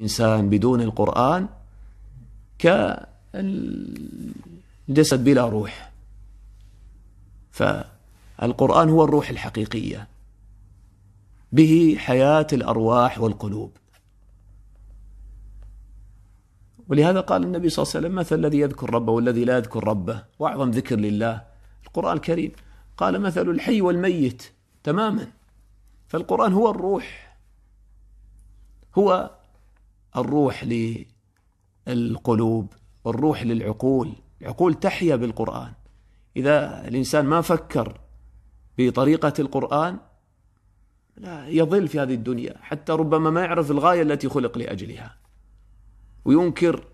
الإنسان بدون القرآن كالجسد بلا روح فالقرآن هو الروح الحقيقية به حياة الأرواح والقلوب ولهذا قال النبي صلى الله عليه وسلم مثل الذي يذكر ربه والذي لا يذكر ربه وأعظم ذكر لله القرآن الكريم قال مثل الحي والميت تماما فالقرآن هو الروح هو الروح للقلوب والروح للعقول العقول تحيا بالقرآن إذا الإنسان ما فكر بطريقة القرآن لا يظل في هذه الدنيا حتى ربما ما يعرف الغاية التي خلق لأجلها وينكر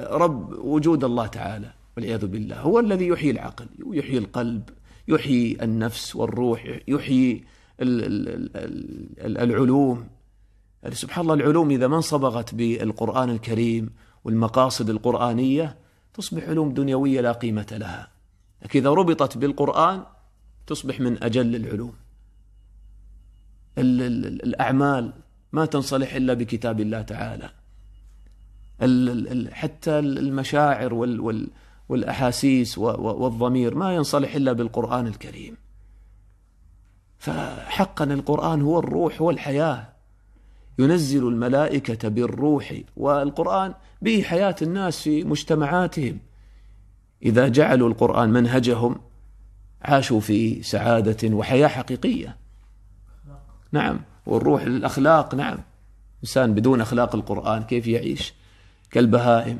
رب وجود الله تعالى والعياذ بالله هو الذي يحيي العقل ويحيي القلب يحيي النفس والروح يحيي العلوم سبحان الله العلوم إذا ما انصبغت بالقرآن الكريم والمقاصد القرآنية تصبح علوم دنيوية لا قيمة لها لكن إذا ربطت بالقرآن تصبح من أجل العلوم الأعمال ما تنصلح إلا بكتاب الله تعالى حتى المشاعر والأحاسيس والضمير ما ينصلح إلا بالقرآن الكريم فحقا القرآن هو الروح هو الحياة ينزل الملائكة بالروح والقرآن به حياة الناس في مجتمعاتهم إذا جعلوا القرآن منهجهم عاشوا في سعادة وحياة حقيقية نعم والروح للأخلاق نعم إنسان بدون أخلاق القرآن كيف يعيش كالبهائم